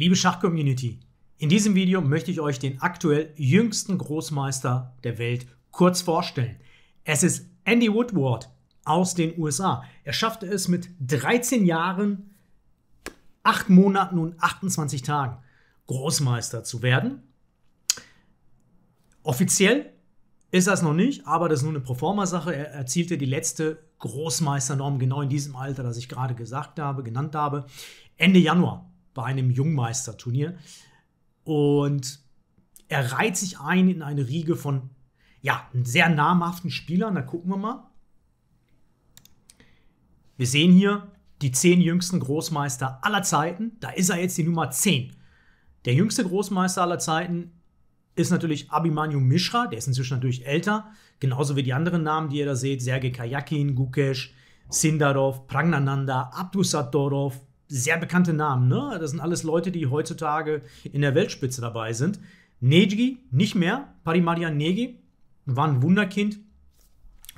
Liebe Schachcommunity, in diesem Video möchte ich euch den aktuell jüngsten Großmeister der Welt kurz vorstellen. Es ist Andy Woodward aus den USA. Er schaffte es mit 13 Jahren, 8 Monaten und 28 Tagen Großmeister zu werden. Offiziell ist das noch nicht, aber das ist nur eine Proforma-Sache. Er erzielte die letzte Großmeisternorm genau in diesem Alter, das ich gerade gesagt habe, genannt habe, Ende Januar bei einem Jungmeisterturnier. Und er reiht sich ein in eine Riege von, ja, sehr namhaften Spielern. Da gucken wir mal. Wir sehen hier die zehn jüngsten Großmeister aller Zeiten. Da ist er jetzt die Nummer 10. Der jüngste Großmeister aller Zeiten ist natürlich Abhimanyu Mishra, der ist inzwischen natürlich älter, genauso wie die anderen Namen, die ihr da seht, Sergei Kajakin, Gukesh, Sindarov, Pragnananda, Abdusatorov, sehr bekannte Namen, ne? Das sind alles Leute, die heutzutage in der Weltspitze dabei sind. Negi nicht mehr. Parimadia Negi war ein Wunderkind.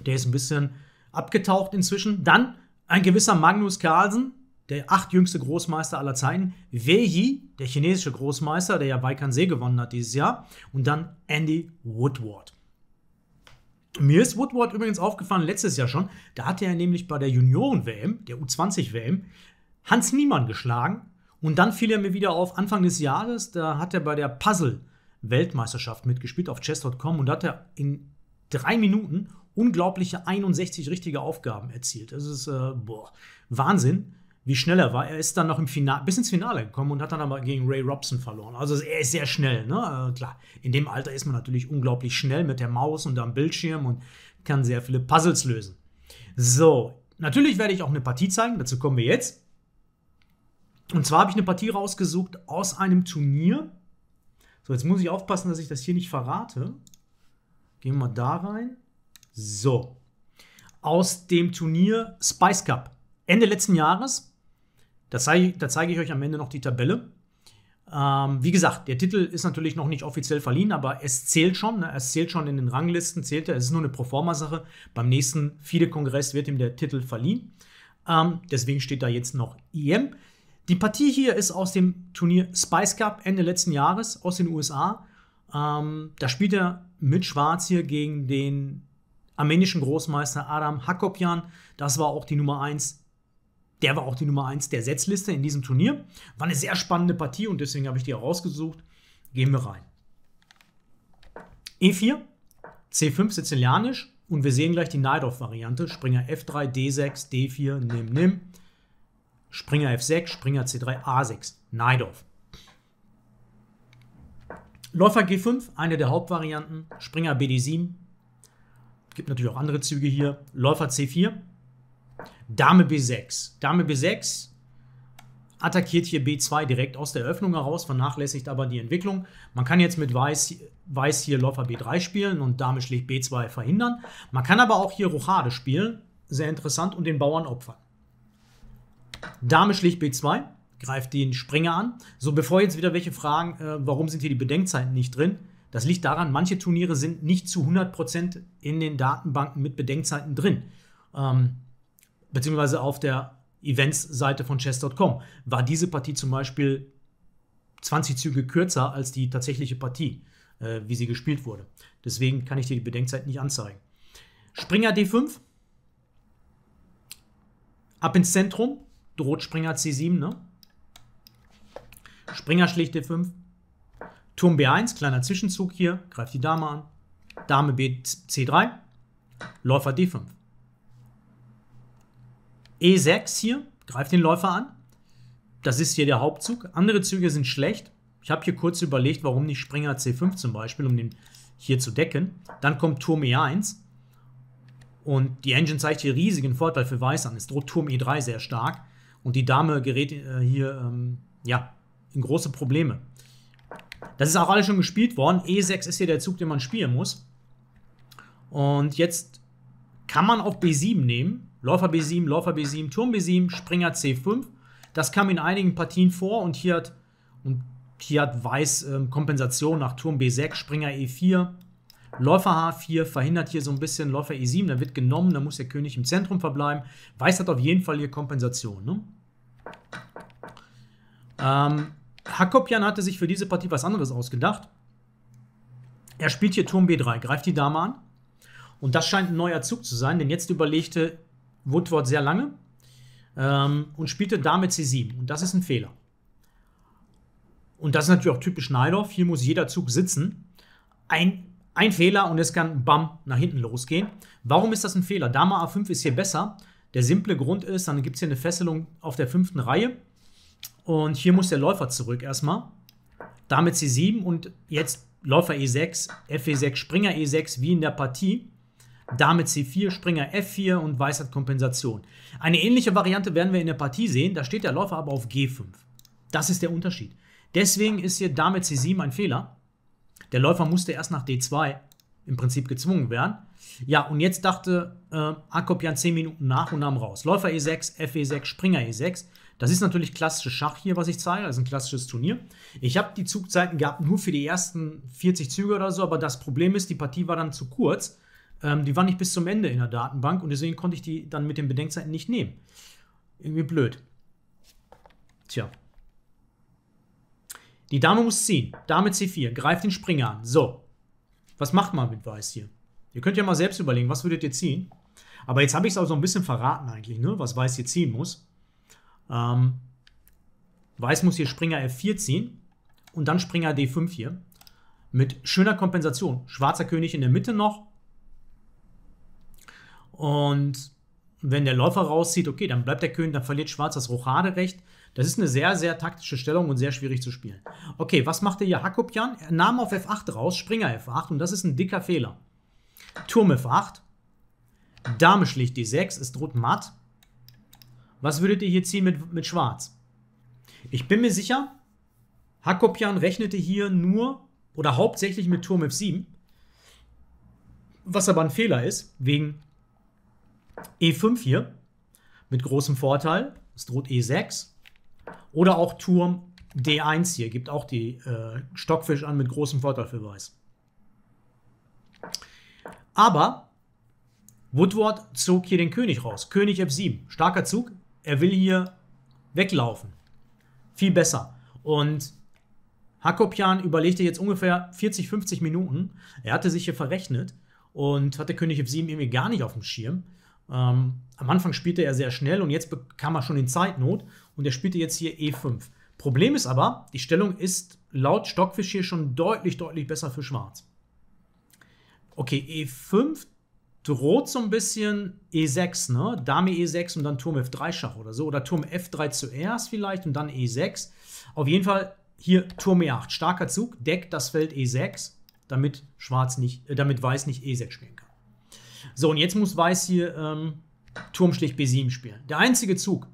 Der ist ein bisschen abgetaucht inzwischen. Dann ein gewisser Magnus Carlsen, der achtjüngste Großmeister aller Zeiten. Wei Yi, der chinesische Großmeister, der ja Weikan-See gewonnen hat dieses Jahr. Und dann Andy Woodward. Mir ist Woodward übrigens aufgefallen letztes Jahr schon. Da hatte er nämlich bei der Junioren-WM, der U20-WM, Hans Niemann geschlagen. Und dann fiel er mir wieder auf Anfang des Jahres, da hat er bei der Puzzle-Weltmeisterschaft mitgespielt auf chess.com und da hat er in drei Minuten unglaubliche 61 richtige Aufgaben erzielt. Das ist äh, boah, Wahnsinn, wie schnell er war. Er ist dann noch im Finale, bis ins Finale gekommen und hat dann aber gegen Ray Robson verloren. Also er ist sehr schnell. Ne? Äh, klar, in dem Alter ist man natürlich unglaublich schnell mit der Maus und am Bildschirm und kann sehr viele Puzzles lösen. So, natürlich werde ich auch eine Partie zeigen, dazu kommen wir jetzt. Und zwar habe ich eine Partie rausgesucht aus einem Turnier. So, jetzt muss ich aufpassen, dass ich das hier nicht verrate. Gehen wir mal da rein. So. Aus dem Turnier Spice Cup. Ende letzten Jahres. Da zeige, da ich euch am Ende noch die Tabelle. Ähm, wie gesagt, der Titel ist natürlich noch nicht offiziell verliehen, aber es zählt schon. Ne? Es zählt schon in den Ranglisten, zählt er. Es ist nur eine Proforma-Sache. Beim nächsten FIDE-Kongress wird ihm der Titel verliehen. Ähm, deswegen steht da jetzt noch IM. E die Partie hier ist aus dem Turnier Spice Cup Ende letzten Jahres aus den USA. Ähm, da spielt er mit Schwarz hier gegen den armenischen Großmeister Adam Hakopian. Das war auch die Nummer 1. Der war auch die Nummer 1 der Setzliste in diesem Turnier. War eine sehr spannende Partie und deswegen habe ich die herausgesucht. Gehen wir rein. E4, C5 sizilianisch und wir sehen gleich die neidorf variante Springer F3, D6, D4, nimm, nimm. Springer F6, Springer C3, A6, Neidorf. Läufer G5, eine der Hauptvarianten, Springer BD7, gibt natürlich auch andere Züge hier, Läufer C4, Dame B6. Dame B6 attackiert hier B2 direkt aus der Eröffnung heraus, vernachlässigt aber die Entwicklung. Man kann jetzt mit Weiß, Weiß hier Läufer B3 spielen und Dame schlägt B2 verhindern. Man kann aber auch hier Rochade spielen, sehr interessant, und den Bauern opfern. Dame schlicht B2, greift den Springer an. So, bevor jetzt wieder welche fragen, äh, warum sind hier die Bedenkzeiten nicht drin? Das liegt daran, manche Turniere sind nicht zu 100% in den Datenbanken mit Bedenkzeiten drin. Ähm, beziehungsweise auf der Events-Seite von chess.com war diese Partie zum Beispiel 20 Züge kürzer als die tatsächliche Partie, äh, wie sie gespielt wurde. Deswegen kann ich dir die Bedenkzeit nicht anzeigen. Springer D5. Ab ins Zentrum droht Springer C7, ne? Springer schlägt D5. Turm B1, kleiner Zwischenzug hier, greift die Dame an. Dame B C3, Läufer D5. E6 hier, greift den Läufer an. Das ist hier der Hauptzug. Andere Züge sind schlecht. Ich habe hier kurz überlegt, warum nicht Springer C5 zum Beispiel, um den hier zu decken. Dann kommt Turm E1. Und die Engine zeigt hier riesigen Vorteil für Weiß an. Es droht Turm E3 sehr stark. Und die Dame gerät äh, hier ähm, ja, in große Probleme. Das ist auch alles schon gespielt worden. E6 ist hier der Zug, den man spielen muss. Und jetzt kann man auch B7 nehmen. Läufer B7, Läufer B7, Turm B7, Springer C5. Das kam in einigen Partien vor und hier hat, und hier hat Weiß äh, Kompensation nach Turm B6, Springer E4, Läufer H4 verhindert hier so ein bisschen Läufer E7, da wird genommen, da muss der König im Zentrum verbleiben. Weiß hat auf jeden Fall hier Kompensation. Ne? Ähm, Hakopian hatte sich für diese Partie was anderes ausgedacht. Er spielt hier Turm B3, greift die Dame an. Und das scheint ein neuer Zug zu sein, denn jetzt überlegte Woodward sehr lange ähm, und spielte Dame C7. Und das ist ein Fehler. Und das ist natürlich auch typisch Neidorf. Hier muss jeder Zug sitzen. Ein ein Fehler und es kann bam nach hinten losgehen. Warum ist das ein Fehler? Dame A5 ist hier besser. Der simple Grund ist, dann gibt es hier eine Fesselung auf der fünften Reihe. Und hier muss der Läufer zurück erstmal. Damit C7 und jetzt Läufer E6, FE6, Springer E6, wie in der Partie. Dame C4, Springer F4 und Weiß hat Kompensation. Eine ähnliche Variante werden wir in der Partie sehen. Da steht der Läufer aber auf G5. Das ist der Unterschied. Deswegen ist hier Dame C7 ein Fehler. Der Läufer musste erst nach D2 im Prinzip gezwungen werden. Ja, und jetzt dachte äh, Akopian 10 Minuten nach und nahm raus. Läufer E6, FE6, Springer E6. Das ist natürlich klassisches Schach hier, was ich zeige, also ein klassisches Turnier. Ich habe die Zugzeiten gehabt nur für die ersten 40 Züge oder so, aber das Problem ist, die Partie war dann zu kurz. Ähm, die war nicht bis zum Ende in der Datenbank und deswegen konnte ich die dann mit den Bedenkzeiten nicht nehmen. Irgendwie blöd. Tja, die Dame muss ziehen. Dame C4. Greift den Springer an. So. Was macht man mit Weiß hier? Ihr könnt ja mal selbst überlegen, was würdet ihr ziehen? Aber jetzt habe ich es auch so ein bisschen verraten eigentlich, ne? was Weiß hier ziehen muss. Ähm, Weiß muss hier Springer F4 ziehen und dann Springer D5 hier. Mit schöner Kompensation. Schwarzer König in der Mitte noch. Und wenn der Läufer rauszieht, okay, dann bleibt der König, dann verliert Schwarz das Rochaderecht. Das ist eine sehr, sehr taktische Stellung und sehr schwierig zu spielen. Okay, was macht er hier? Hakopian, nahm auf F8 raus, Springer F8 und das ist ein dicker Fehler. Turm F8, Dame schlicht D6, es droht matt. Was würdet ihr hier ziehen mit, mit Schwarz? Ich bin mir sicher, Hakopian rechnete hier nur oder hauptsächlich mit Turm F7, was aber ein Fehler ist, wegen E5 hier mit großem Vorteil. Es droht E6. Oder auch Turm D1 hier, gibt auch die äh, Stockfisch an mit großem Vorteil für Weiß. Aber Woodward zog hier den König raus. König F7, starker Zug. Er will hier weglaufen. Viel besser. Und Hakopian überlegte jetzt ungefähr 40, 50 Minuten. Er hatte sich hier verrechnet und hatte König F7 irgendwie gar nicht auf dem Schirm. Ähm, am Anfang spielte er sehr schnell und jetzt bekam er schon den Zeitnot und er spielte jetzt hier E5. Problem ist aber, die Stellung ist laut Stockfisch hier schon deutlich, deutlich besser für Schwarz. Okay, E5 droht so ein bisschen E6, ne? Dame E6 und dann Turm F3 Schach oder so. Oder Turm F3 zuerst vielleicht und dann E6. Auf jeden Fall hier Turm E8. Starker Zug, deckt das Feld E6, damit, Schwarz nicht, äh, damit Weiß nicht E6 spielen kann. So, und jetzt muss Weiß hier ähm, Turmstich B7 spielen. Der einzige Zug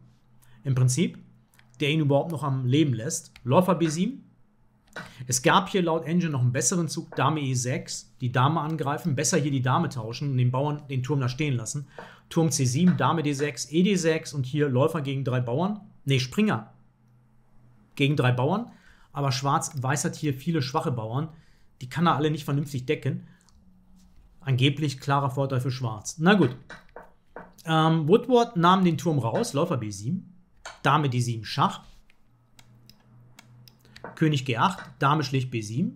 im Prinzip, der ihn überhaupt noch am Leben lässt. Läufer B7. Es gab hier laut Engine noch einen besseren Zug, Dame E6, die Dame angreifen, besser hier die Dame tauschen und den Bauern den Turm da stehen lassen. Turm C7, Dame D6, E D6 und hier Läufer gegen drei Bauern. Ne, Springer gegen drei Bauern. Aber Schwarz-Weiß hat hier viele schwache Bauern. Die kann er alle nicht vernünftig decken. Angeblich klarer Vorteil für Schwarz. Na gut. Ähm, Woodward nahm den Turm raus, Läufer B7, Dame D7 Schach, König G8, Dame schlicht B7.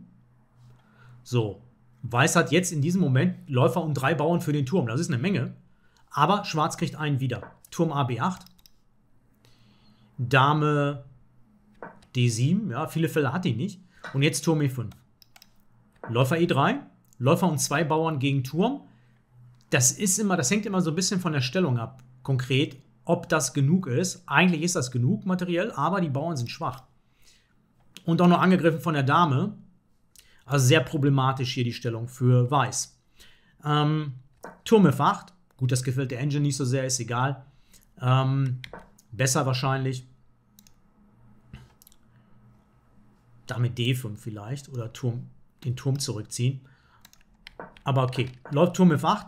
So, Weiß hat jetzt in diesem Moment Läufer und drei Bauern für den Turm, das ist eine Menge. Aber Schwarz kriegt einen wieder. Turm AB8, Dame D7, ja, viele Fälle hat die nicht. Und jetzt Turm E5. Läufer E3, Läufer und zwei Bauern gegen Turm. Das ist immer, das hängt immer so ein bisschen von der Stellung ab, konkret, ob das genug ist. Eigentlich ist das genug materiell, aber die Bauern sind schwach. Und auch noch angegriffen von der Dame. Also sehr problematisch hier die Stellung für Weiß. Ähm, Turm F8. Gut, das gefällt der Engine nicht so sehr, ist egal. Ähm, besser wahrscheinlich. Damit D5 vielleicht. Oder Turm, den Turm zurückziehen. Aber okay, läuft Turm F8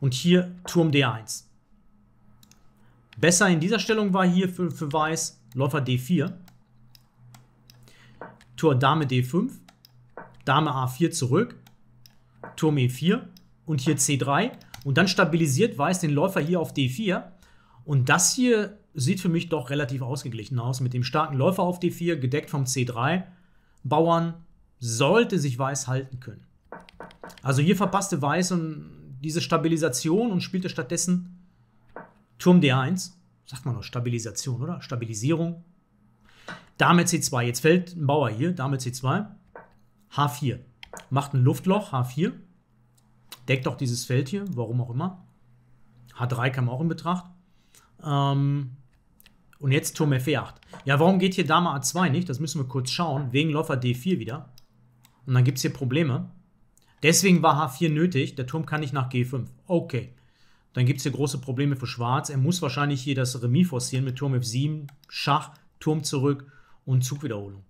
und hier Turm D1. Besser in dieser Stellung war hier für, für Weiß Läufer D4, Tor Dame D5, Dame A4 zurück, Turm E4 und hier C3 und dann stabilisiert Weiß den Läufer hier auf D4 und das hier sieht für mich doch relativ ausgeglichen aus mit dem starken Läufer auf D4, gedeckt vom C3. Bauern sollte sich Weiß halten können. Also hier verpasste Weiß und diese Stabilisation und spielte stattdessen Turm D1. Sagt man noch Stabilisation, oder? Stabilisierung. Dame C2. Jetzt fällt ein Bauer hier. Dame C2. H4. Macht ein Luftloch. H4. Deckt auch dieses Feld hier. Warum auch immer. H3 kam auch in Betracht. Ähm, und jetzt Turm F8. Ja, warum geht hier Dame A2 nicht? Das müssen wir kurz schauen. Wegen Läufer D4 wieder. Und dann gibt es hier Probleme. Deswegen war H4 nötig, der Turm kann nicht nach G5. Okay. Dann gibt es hier große Probleme für Schwarz. Er muss wahrscheinlich hier das Remis forcieren mit Turm F7, Schach, Turm zurück und Zugwiederholung.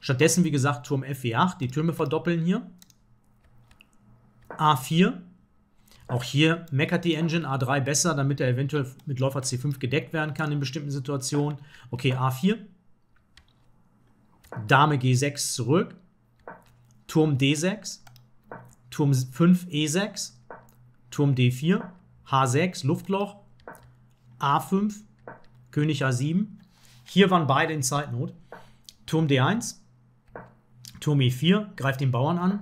Stattdessen, wie gesagt, Turm F4, e die Türme verdoppeln hier. A4. Auch hier meckert die Engine A3 besser, damit er eventuell mit Läufer C5 gedeckt werden kann in bestimmten Situationen. Okay, A4. Dame G6 zurück. Turm D6, Turm 5 E6, Turm D4, H6, Luftloch, A5, König A7. Hier waren beide in Zeitnot. Turm D1, Turm E4 greift den Bauern an,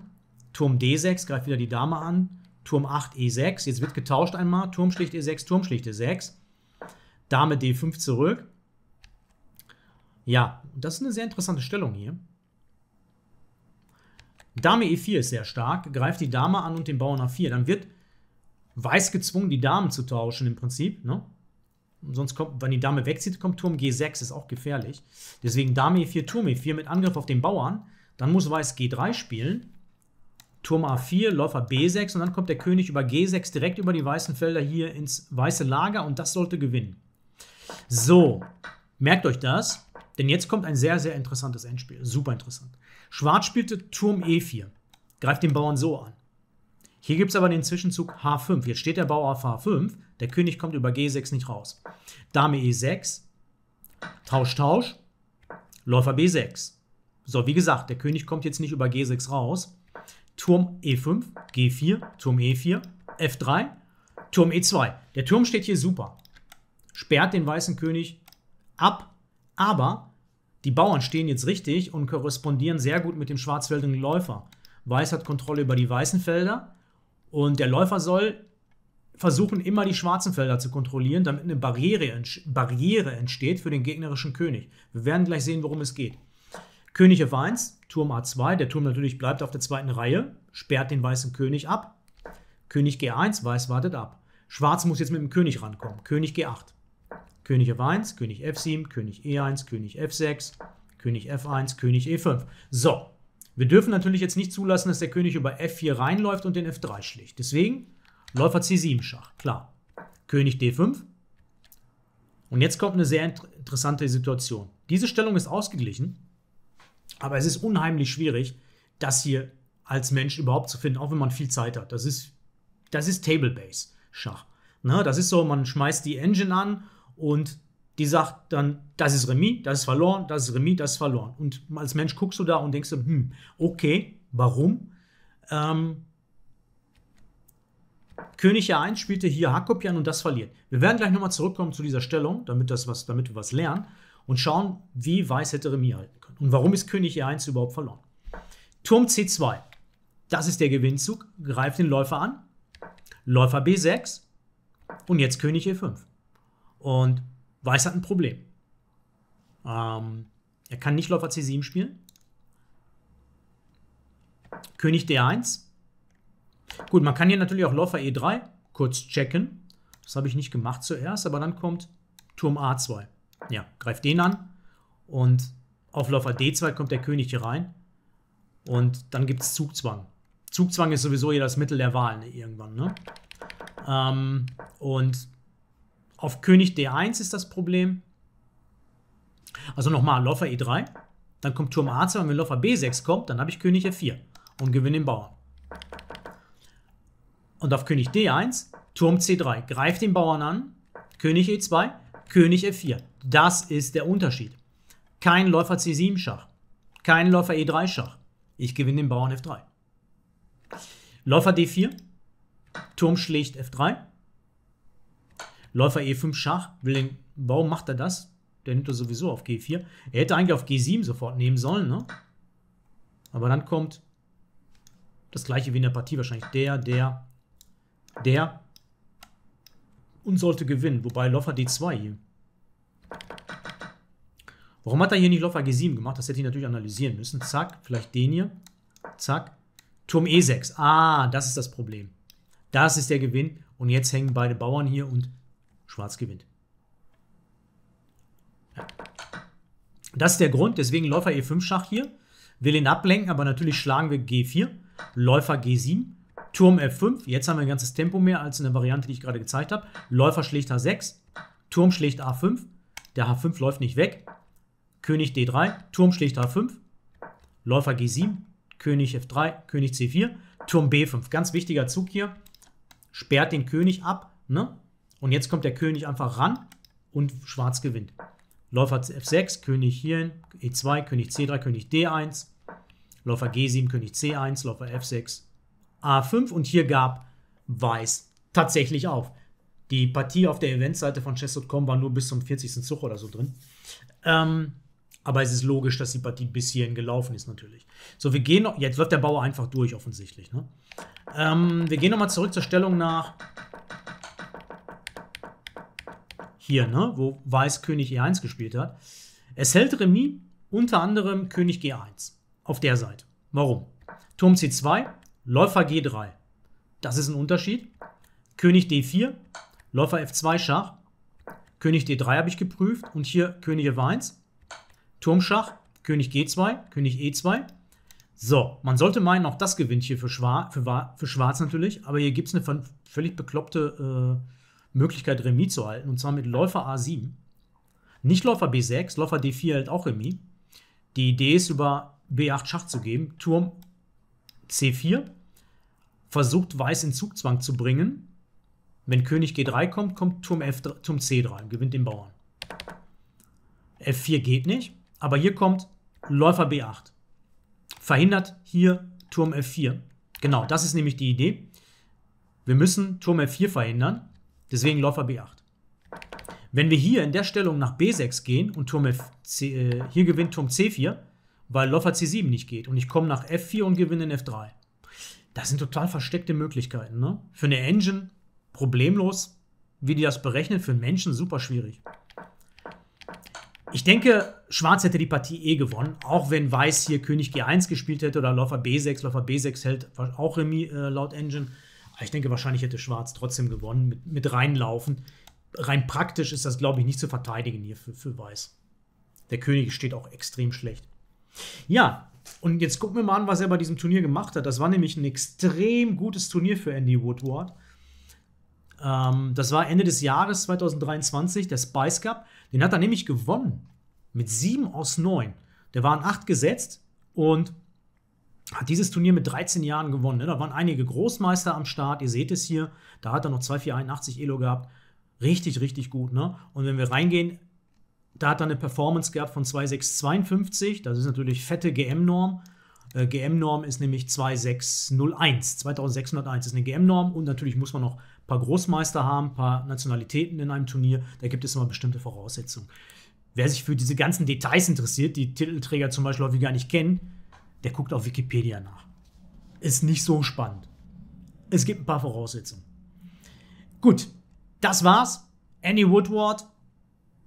Turm D6 greift wieder die Dame an, Turm 8 E6, jetzt wird getauscht einmal, Turm schlicht E6, Turm schlicht E6, Dame D5 zurück. Ja, das ist eine sehr interessante Stellung hier. Dame E4 ist sehr stark, greift die Dame an und den Bauern A4. Dann wird Weiß gezwungen, die Damen zu tauschen im Prinzip. Ne? Sonst kommt, wenn die Dame wegzieht, kommt Turm G6, ist auch gefährlich. Deswegen Dame E4, Turm E4 mit Angriff auf den Bauern. Dann muss Weiß G3 spielen. Turm A4, Läufer B6 und dann kommt der König über G6 direkt über die weißen Felder hier ins weiße Lager und das sollte gewinnen. So, merkt euch das, denn jetzt kommt ein sehr, sehr interessantes Endspiel. Super interessant. Schwarz spielte Turm E4, greift den Bauern so an. Hier gibt es aber den Zwischenzug H5. Jetzt steht der Bauer auf H5, der König kommt über G6 nicht raus. Dame E6, Tausch, Tausch, Läufer B6. So, wie gesagt, der König kommt jetzt nicht über G6 raus. Turm E5, G4, Turm E4, F3, Turm E2. Der Turm steht hier super. Sperrt den weißen König ab, aber die Bauern stehen jetzt richtig und korrespondieren sehr gut mit dem Schwarzwäldigen Läufer. Weiß hat Kontrolle über die weißen Felder und der Läufer soll versuchen, immer die schwarzen Felder zu kontrollieren, damit eine Barriere, Barriere entsteht für den gegnerischen König. Wir werden gleich sehen, worum es geht. König F1, Turm A2, der Turm natürlich bleibt auf der zweiten Reihe, sperrt den weißen König ab. König G1, Weiß wartet ab. Schwarz muss jetzt mit dem König rankommen. König G8. König F1, König F7, König E1, König F6, König F1, König E5. So, wir dürfen natürlich jetzt nicht zulassen, dass der König über F4 reinläuft und den F3 schlägt. Deswegen Läufer C7 Schach, klar. König D5. Und jetzt kommt eine sehr interessante Situation. Diese Stellung ist ausgeglichen, aber es ist unheimlich schwierig, das hier als Mensch überhaupt zu finden, auch wenn man viel Zeit hat. Das ist, das ist Table-Base-Schach. Ne, das ist so, man schmeißt die Engine an und die sagt dann, das ist Remis, das ist verloren, das ist Remis, das ist verloren. Und als Mensch guckst du da und denkst, hm, okay, warum? Ähm, König A1 spielte hier Hakopian und das verliert. Wir werden gleich nochmal zurückkommen zu dieser Stellung, damit, das was, damit wir was lernen und schauen, wie weiß hätte Remis halten können. Und warum ist König E1 überhaupt verloren? Turm C2, das ist der Gewinnzug, greift den Läufer an, Läufer B6 und jetzt König E5. Und Weiß hat ein Problem. Ähm, er kann nicht Läufer C7 spielen. König D1. Gut, man kann hier natürlich auch Läufer E3 kurz checken. Das habe ich nicht gemacht zuerst, aber dann kommt Turm A2. Ja, greift den an und auf Läufer D2 kommt der König hier rein und dann gibt es Zugzwang. Zugzwang ist sowieso hier das Mittel der Wahl ne, irgendwann. Ne? Ähm, und auf König D1 ist das Problem. Also nochmal, Läufer E3. Dann kommt Turm A2 und wenn Läufer B6 kommt, dann habe ich König F4 und gewinne den Bauern. Und auf König D1, Turm C3, greift den Bauern an, König E2, König F4. Das ist der Unterschied. Kein Läufer C7 Schach, kein Läufer E3 Schach. Ich gewinne den Bauern F3. Läufer D4, Turm schlägt F3, Läufer E5 Schach, will den, warum macht er das? Der nimmt er sowieso auf G4. Er hätte eigentlich auf G7 sofort nehmen sollen, ne? Aber dann kommt das gleiche wie in der Partie wahrscheinlich. Der, der, der und sollte gewinnen. Wobei Läufer D2 hier. Warum hat er hier nicht Läufer G7 gemacht? Das hätte ich natürlich analysieren müssen. Zack, vielleicht den hier. Zack. Turm E6. Ah, das ist das Problem. Das ist der Gewinn. Und jetzt hängen beide Bauern hier und Schwarz gewinnt. Ja. Das ist der Grund, deswegen Läufer E5 Schach hier. Will ihn ablenken, aber natürlich schlagen wir G4, Läufer G7, Turm F5. Jetzt haben wir ein ganzes Tempo mehr als in der Variante, die ich gerade gezeigt habe. Läufer schlägt H6, Turm schlägt A5. Der H5 läuft nicht weg. König D3, Turm schlägt H5, Läufer G7, König F3, König C4, Turm B5. Ganz wichtiger Zug hier. Sperrt den König ab, ne? Und jetzt kommt der König einfach ran und Schwarz gewinnt. Läufer F6, König hier, E2, König C3, König D1, Läufer G7, König C1, Läufer F6, A5 und hier gab Weiß tatsächlich auf. Die Partie auf der Eventseite von Chess.com war nur bis zum 40. Zug oder so drin. Ähm, aber es ist logisch, dass die Partie bis hierhin gelaufen ist natürlich. So, wir gehen noch, jetzt läuft der Bauer einfach durch offensichtlich. Ne? Ähm, wir gehen nochmal zurück zur Stellung nach hier, ne, wo Weiß König E1 gespielt hat. Es hält Remis unter anderem König G1 auf der Seite. Warum? Turm C2, Läufer G3. Das ist ein Unterschied. König D4, Läufer F2 Schach, König D3 habe ich geprüft und hier König F1, Turmschach, König G2, König E2. So, man sollte meinen, auch das gewinnt hier für, Schwar für, für Schwarz natürlich, aber hier gibt es eine völlig bekloppte äh, Möglichkeit, Remis zu halten. Und zwar mit Läufer A7. Nicht Läufer B6, Läufer D4 hält auch Remis. Die Idee ist, über B8 Schach zu geben. Turm C4 versucht, Weiß in Zugzwang zu bringen. Wenn König G3 kommt, kommt Turm, F3, Turm C3 und gewinnt den Bauern. F4 geht nicht, aber hier kommt Läufer B8. Verhindert hier Turm F4. Genau, das ist nämlich die Idee. Wir müssen Turm F4 verhindern. Deswegen Läufer B8. Wenn wir hier in der Stellung nach B6 gehen und Turm F C, äh, hier gewinnt Turm C4, weil Läufer C7 nicht geht und ich komme nach F4 und gewinne in F3. Das sind total versteckte Möglichkeiten. Ne? Für eine Engine problemlos. Wie die das berechnen, für einen Menschen super schwierig. Ich denke, Schwarz hätte die Partie eh gewonnen, auch wenn Weiß hier König G1 gespielt hätte oder Läufer B6. Läufer B6 hält auch Remis äh, laut Engine. Ich denke, wahrscheinlich hätte Schwarz trotzdem gewonnen mit, mit reinlaufen. Rein praktisch ist das, glaube ich, nicht zu verteidigen hier für, für Weiß. Der König steht auch extrem schlecht. Ja, und jetzt gucken wir mal an, was er bei diesem Turnier gemacht hat. Das war nämlich ein extrem gutes Turnier für Andy Woodward. Ähm, das war Ende des Jahres 2023, der Spice Cup. Den hat er nämlich gewonnen. Mit 7 aus 9. Der waren 8 gesetzt und hat dieses Turnier mit 13 Jahren gewonnen. Ne? Da waren einige Großmeister am Start, ihr seht es hier, da hat er noch 2,481 Elo gehabt. Richtig, richtig gut. Ne? Und wenn wir reingehen, da hat er eine Performance gehabt von 2,652, das ist natürlich fette GM-Norm. Äh, GM-Norm ist nämlich 2601, 2601 ist eine GM-Norm und natürlich muss man noch ein paar Großmeister haben, ein paar Nationalitäten in einem Turnier, da gibt es immer bestimmte Voraussetzungen. Wer sich für diese ganzen Details interessiert, die Titelträger zum Beispiel häufig gar nicht kennen, der guckt auf Wikipedia nach. Ist nicht so spannend. Es gibt ein paar Voraussetzungen. Gut, das war's. Andy Woodward,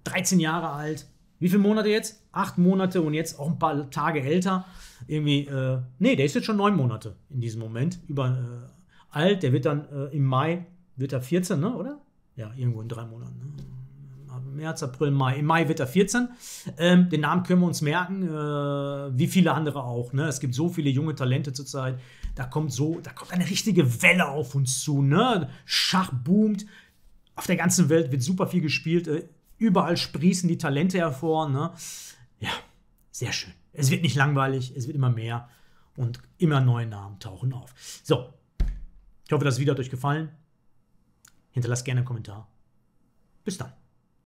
13 Jahre alt. Wie viele Monate jetzt? Acht Monate und jetzt auch ein paar Tage älter. Irgendwie, äh, nee, der ist jetzt schon neun Monate in diesem Moment über, äh, alt. Der wird dann äh, im Mai, wird er 14, ne, oder? Ja, irgendwo in drei Monaten. Ne? März, April, Mai. Im Mai wird er 14. Ähm, den Namen können wir uns merken, äh, wie viele andere auch. Ne? Es gibt so viele junge Talente zurzeit. Da kommt so, da kommt eine richtige Welle auf uns zu. Ne? Schach boomt. Auf der ganzen Welt wird super viel gespielt. Äh, überall sprießen die Talente hervor. Ne? Ja, sehr schön. Es wird nicht langweilig, es wird immer mehr und immer neue Namen tauchen auf. So, ich hoffe, das Video hat euch gefallen. Hinterlasst gerne einen Kommentar. Bis dann.